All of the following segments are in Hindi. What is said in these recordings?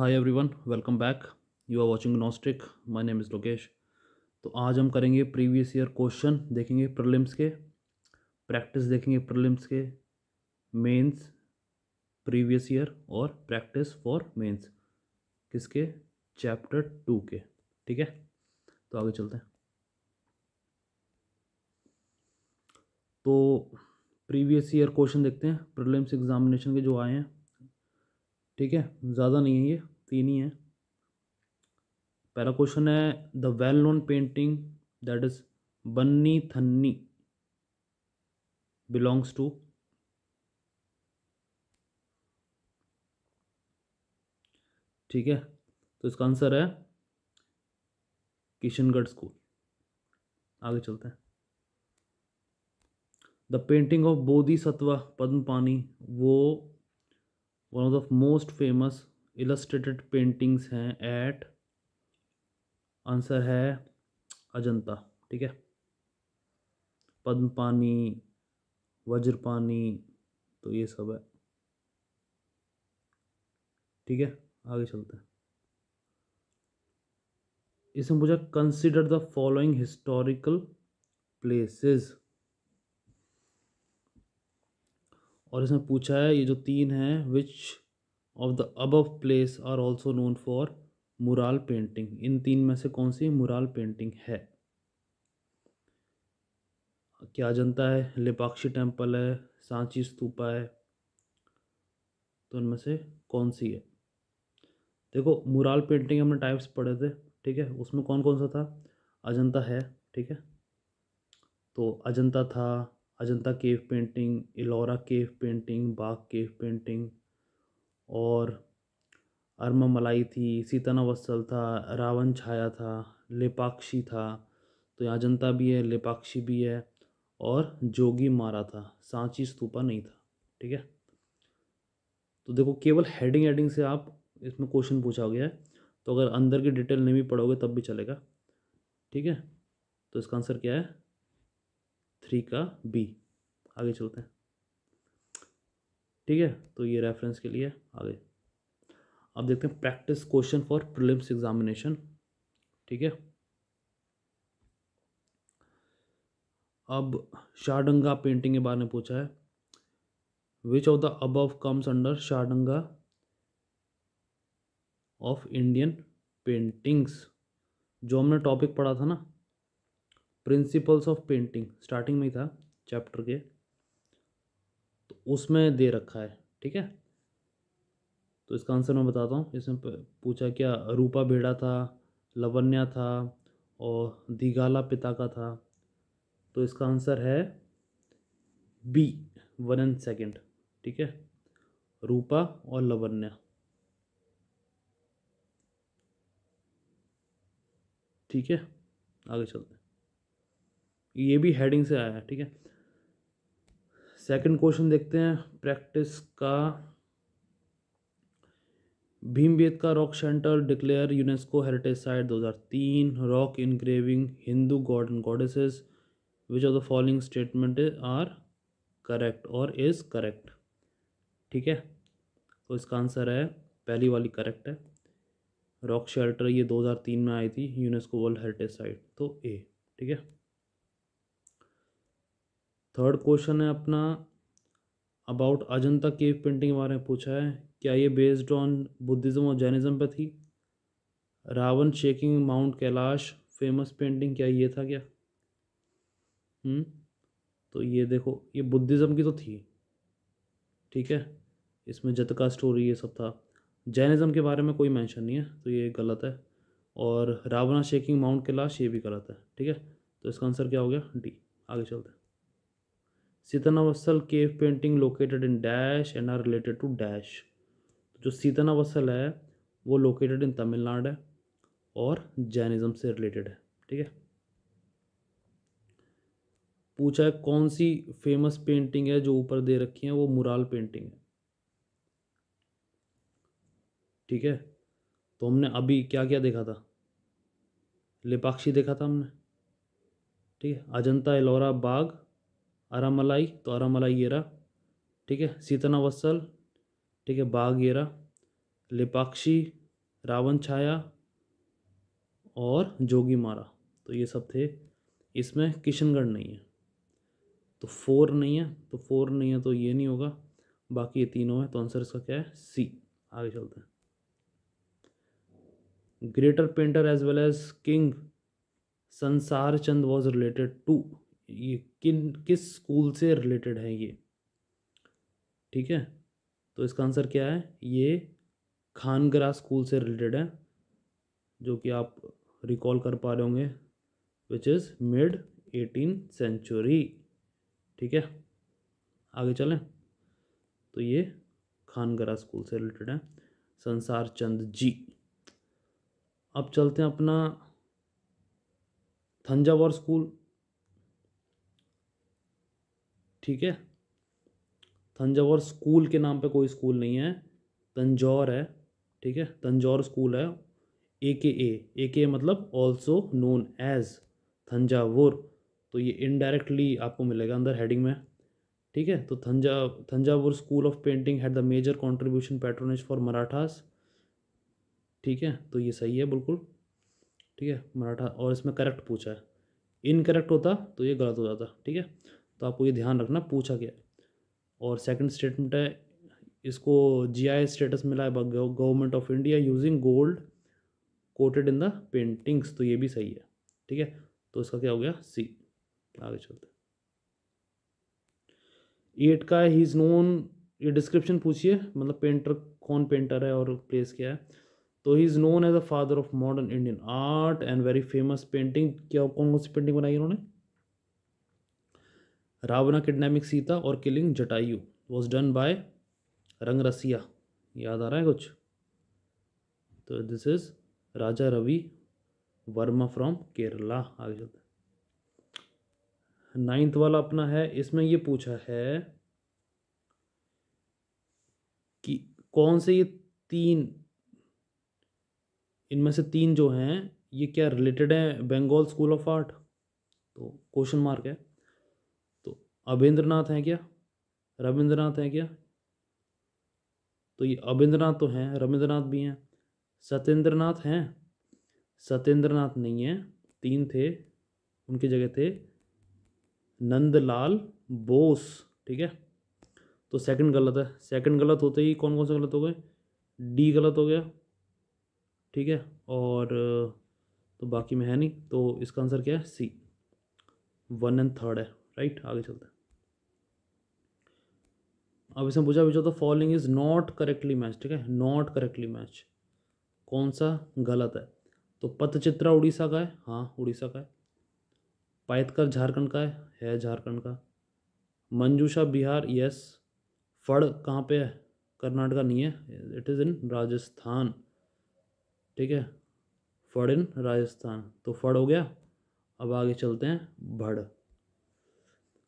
Hi everyone welcome back you are watching Gnostic my name is Lokesh तो आज हम करेंगे प्रीवियस ईयर क्वेश्चन देखेंगे प्रीलिम्स के प्रैक्टिस देखेंगे प्रीलिम्स के मेंस प्रीवियस ईयर और प्रैक्टिस फॉर मेंस किसके चैप्टर टू के ठीक है तो आगे चलते हैं तो प्रीवियस ईयर क्वेश्चन देखते हैं प्रीलिम्स एग्जामिनेशन के जो आए हैं ठीक है ज़्यादा नहीं है ये तीन ही है पहला क्वेश्चन है the well known painting that is Bani Thani belongs to ठीक है तो इसका आंसर है किशनगढ़ स्कूल आगे चलते हैं the painting of Bodhisattva Padmapani वो one of the most famous illustrated paintings हैं एट आंसर है अजंता ठीक है पद्म पानी वज्र पानी तो ये सब है ठीक है आगे चलते हैं इसमें मुझे consider the following historical places और इसमें पूछा है ये जो तीन हैं which of the above place are also known for mural painting इन तीन में से कौन सी मुराल पेंटिंग है क्या जनता है लिपाक्षी टेम्पल है सांची स्तूपा है तो इनमें से कौन सी है देखो मुराल पेंटिंग हमने टाइप्स पढ़े थे ठीक है उसमें कौन कौन सा था अजंता है ठीक है तो अजंता था Ajanta cave painting Ellora cave painting Bagh cave painting और अरमा मलाई थी सीतना वत्सल था रावण छाया था लेपाक्षी था तो यहाँ अजंता भी है लेपाक्षी भी है और जोगी मारा था सांची स्तूपा नहीं था ठीक है तो देखो केवल हेडिंग हेडिंग से आप इसमें क्वेश्चन पूछा गया है तो अगर अंदर की डिटेल नहीं भी पढ़ोगे तब भी चलेगा ठीक है तो इसका आंसर क्या है थ्री का बी आगे चलते हैं ठीक है तो ये रेफरेंस के लिए आगे अब देखते हैं practice question for prelims examination ठीक है अब शारडंगा पेंटिंग के बारे में पूछा है which of the above comes under Shadanga of Indian paintings जो हमने टॉपिक पढ़ा था ना प्रिंसिपल्स ऑफ पेंटिंग स्टार्टिंग में ही था चैप्टर के तो उसमें दे रखा है ठीक है तो इसका आंसर मैं बताता हूँ इसमें पूछा क्या रूपा बेड़ा था लवन्या था और दिगाला पिता का था तो इसका आंसर है बी वन एंड सेकेंड ठीक है रूपा और लवन्या ठीक है आगे चलते हैं ये भी हेडिंग से आया है ठीक है सेकंड क्वेश्चन देखते हैं प्रैक्टिस का भीमबेद का rock center declare UNESCO heritage site 2003 rock engraving Hindu god and goddesses which of the following statement are correct और इज़ करेक्ट ठीक है तो इसका आंसर है पहली वाली करेक्ट है रॉक शेल्टर ये 2003 में आई थी यूनेस्को वर्ल्ड हेरिटेज साइट तो ए ठीक है थर्ड क्वेश्चन है अपना अबाउट अजंता केव पेंटिंग के बारे में पूछा है क्या ये बेस्ड ऑन बुद्धिज़्म और जैनिज़्म पर थी Ravana shaking mount Kailash famous painting क्या ये था क्या हुँ? हम्म, तो ये देखो ये बुद्धिज़्म की तो थी ठीक है इसमें जतका स्टोरी ये सब था जैनिज़्म के बारे में कोई मेंशन नहीं है तो ये गलत है और रावणा शेकिंग माउंट कैलाश ये भी गलत है ठीक है तो इसका आंसर क्या हो गया डी आगे चलते हैं Sittanavasal cave painting located in dash and are related to dash जो सीतनावत्सल है वो लोकेटेड इन तमिलनाडु है और जैनिज़्म से रिलेटेड है ठीक है पूछा है कौन सी फेमस पेंटिंग है जो ऊपर दे रखी है वो मुराल पेंटिंग है ठीक है तो हमने अभी क्या क्या देखा था लिपाक्षी देखा था हमने ठीक है अजंता एलोरा बाग अरामलाई तो अरामलाई ये रहा ठीक है सीतना वत्सल ठीक है बाघ ये रहा लिपाक्षी रावण छाया और जोगी मारा तो ये सब थे इसमें किशनगढ़ नहीं है तो फोर नहीं है तो फोर नहीं है तो ये नहीं होगा बाकी ये तीनों है तो आंसर इसका क्या है सी आगे चलते हैं greater painter as well as king Sansar Chand was related to ये किन किस स्कूल से रिलेटेड है ये ठीक है तो इसका आंसर क्या है ये खानगरा स्कूल से रिलेटेड है जो कि आप रिकॉल कर पा रहे होंगे which is mid eighteen century ठीक है आगे चलें तो ये खानगरा स्कूल से रिलेटेड है संसार चंद जी अब चलते हैं अपना थंजावर स्कूल ठीक है तंजावर स्कूल के नाम पे कोई स्कूल नहीं है तंजौर है ठीक है तंजौर स्कूल है ए के ए ए के मतलब ऑल्सो नोन एज थंजावुर तो ये इनडायरेक्टली आपको मिलेगा अंदर हेडिंग में ठीक है तो थंजा Thanjavur school of painting had the major contribution patronage for Marathas ठीक है तो ये सही है बिल्कुल ठीक है मराठा और इसमें करेक्ट पूछा है इनकरेक्ट होता तो ये गलत हो जाता ठीक है तो आपको ये ध्यान रखना पूछा गया और सेकंड स्टेटमेंट है इसको जी स्टेटस मिला है government of India using gold coated in the paintings तो ये भी सही है ठीक है तो इसका क्या हो गया सी आगे चलते एट का ही इज़ नोन ये डिस्क्रिप्शन पूछिए मतलब पेंटर कौन पेंटर है और प्लेस क्या है तो he is known as a father of modern Indian art and very famous painting क्या कौन कौन सी पेंटिंग बनाई उन्होंने रावणा किडनैपिंग सीता और killing Jatayu was done by Rang Rasiya याद आ रहा है कुछ तो this is Raja Ravi Varma from Kerala आगे चलते नाइन्थ वाला अपना है इसमें ये पूछा है कि कौन से ये तीन इनमें से तीन जो हैं ये क्या रिलेटेड हैं बंगाल स्कूल ऑफ आर्ट तो क्वेश्चन मार्क है अबेंद्रनाथ हैं क्या रविंद्रनाथ हैं क्या तो ये अबेंद्रनाथ तो हैं रविंद्रनाथ भी हैं सत्येंद्रनाथ हैं सत्येंद्रनाथ नहीं हैं तीन थे उनकी जगह थे नंदलाल बोस ठीक है तो सेकंड गलत है सेकंड गलत होते ही कौन कौन से गलत हो गए डी गलत हो गया ठीक है और तो बाकी में है नहीं तो इसका आंसर क्या है सी वन एंड थर्ड है राइट आगे चलते हैं अब इसमें पूछा पूछा तो following is not correctly match ठीक है नॉट करेक्टली मैच कौन सा गलत है तो पथचित्रा उड़ीसा का है हाँ उड़ीसा का है पायतकर झारखंड का है है झारखंड का मंजूषा बिहार यस फड़ कहाँ पे है कर्नाटका नहीं है इट इज़ इन राजस्थान ठीक है फड़ इन राजस्थान तो फड़ हो गया अब आगे चलते हैं भड़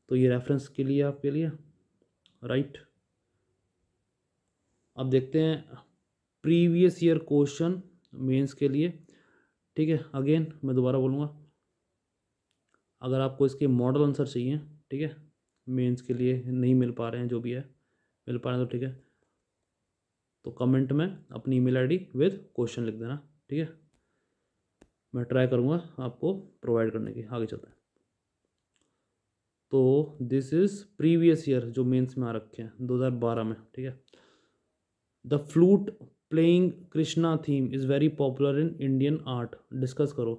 तो ये रेफरेंस के लिए आपके लिए राइट अब देखते हैं प्रीवियस ईयर क्वेश्चन मेंस के लिए ठीक है अगेन मैं दोबारा बोलूँगा अगर आपको इसके मॉडल आंसर चाहिए ठीक है मेंस के लिए नहीं मिल पा रहे हैं जो भी है मिल पा रहे हैं तो ठीक है तो कमेंट में अपनी ईमेल आईडी विद क्वेश्चन लिख देना ठीक है मैं ट्राई करूँगा आपको प्रोवाइड करने की आगे चलते हैं तो दिस इज़ प्रीवियस ईयर जो मेंस में आ रखे हैं 2012 में ठीक है the flute playing Krishna theme is very popular in Indian art discuss करो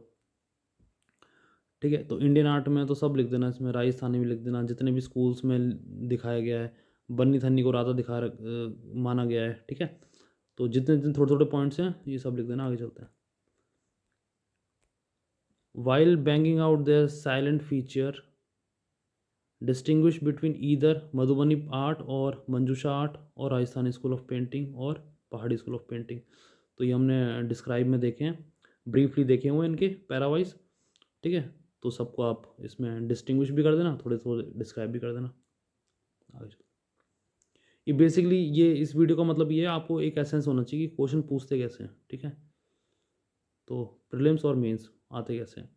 ठीक है तो इंडियन आर्ट में तो सब लिख देना इसमें राजस्थानी भी लिख देना जितने भी स्कूल्स में दिखाया गया है बन्नी थन्नी को राधा दिखा रख, आ, माना गया है ठीक है तो जितने जितने थोड़े थोड़े पॉइंट्स हैं ये सब लिख देना आगे चलते हैं wild banging out their silent feature distinguish between either Madhubani art और मंजूषा आर्ट और राजस्थान स्कूल ऑफ पेंटिंग और पहाड़ी स्कूल ऑफ पेंटिंग तो ये हमने डिस्क्राइब में देखे हैं ब्रीफली देखे हुए इनके पैरावाइज ठीक है तो सबको आप इसमें डिस्टिंग्विश भी कर देना थोड़े थोड़े डिस्क्राइब भी कर देना आगे ये बेसिकली ये इस वीडियो का मतलब ये है आपको एक एसेंस होना चाहिए कि क्वेश्चन पूछते कैसे हैं ठीक है तो प्रिलिम्स और मेंस आते कैसे हैं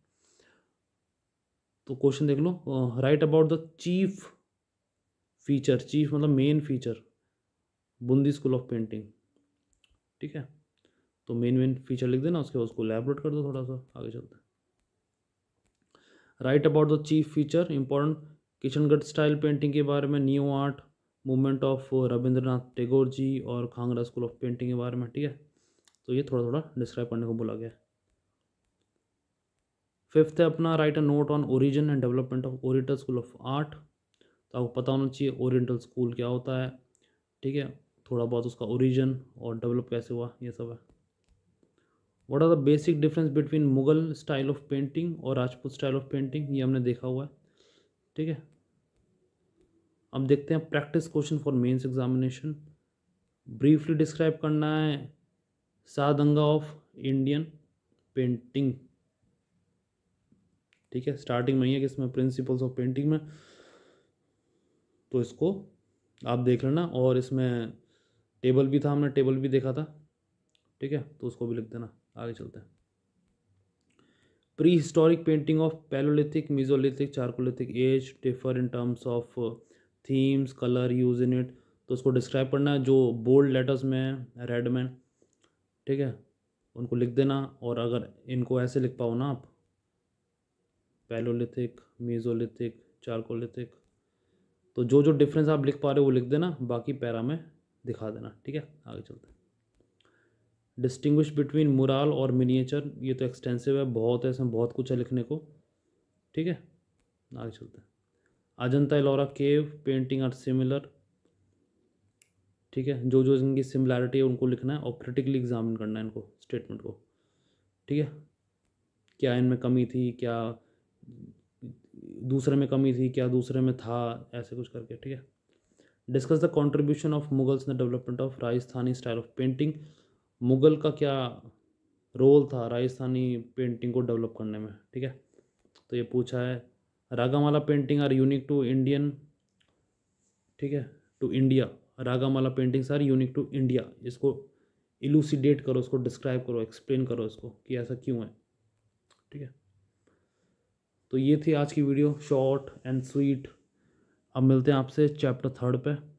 तो क्वेश्चन देख लो right about the chief feature chief मतलब main feature Bundi school of painting ठीक है तो मेन मेन फीचर लिख देना उसके बाद उसको लैबोरेट कर दो थोड़ा सा आगे चलते right about the chief feature important Kishangarh style painting के बारे में new art movement of Rabindranath Tagore ji और खांगड़ा स्कूल ऑफ पेंटिंग के बारे में ठीक है तो ये थोड़ा थोड़ा डिस्क्राइब करने को बोला गया है फिफ्थ है अपना right a note on origin and development of oriental school of art तो आपको पता होना चाहिए ओरिएंटल स्कूल क्या होता है ठीक है थोड़ा बहुत उसका ओरिजिन और डेवलप कैसे हुआ ये सब है what are the basic difference between Mughal style of painting और राजपूत स्टाइल ऑफ पेंटिंग ये हमने देखा हुआ है ठीक है अब देखते हैं practice question for mains examination briefly describe करना है सादंगा ऑफ इंडियन पेंटिंग ठीक है स्टार्टिंग में ही है कि इसमें प्रिंसिपल्स ऑफ पेंटिंग में तो इसको आप देख लेना और इसमें टेबल भी था हमने टेबल भी देखा था ठीक है तो उसको भी लिख देना आगे चलते हैं prehistoric painting of palaeolithic mesolithic chalcolithic age differ in terms of themes colour use in it तो उसको डिस्क्राइब करना है जो बोल्ड लेटर्स में रेड में ठीक है उनको लिख देना और अगर इनको ऐसे लिख पाओ ना आप पैलोलिथिक मीजोलिथिक चारकोलिथिक तो जो जो डिफरेंस आप लिख पा रहे हो वो लिख देना बाकी पैरा में दिखा देना ठीक है आगे चलते हैं डिस्टिंग्विश बिटवीन मुराल और मिनिएचर ये तो एक्सटेंसिव है बहुत है इसमें बहुत कुछ है लिखने को ठीक है आगे चलते हैं Ajanta Ellora cave painting are similar ठीक है जो जो इनकी सिमिलैरिटी है उनको लिखना है और क्रिटिकली एग्जामिन करना है इनको स्टेटमेंट को ठीक है क्या इनमें कमी थी क्या दूसरे में कमी थी क्या दूसरे में था ऐसे कुछ करके ठीक है discuss the contribution of Mughals in the development of Rajasthani style of painting Mughal का क्या रोल था राजस्थानी पेंटिंग को डेवलप करने में ठीक है तो ये पूछा है Ragamala painting are unique to Indian ठीक है to India Ragamala paintings are unique to India इसको इलूसीडेट करो उसको डिस्क्राइब करो एक्सप्लेन करो इसको कि ऐसा क्यों है ठीक है तो ये थी आज की वीडियो शॉर्ट एंड स्वीट अब मिलते हैं आपसे चैप्टर थर्ड पे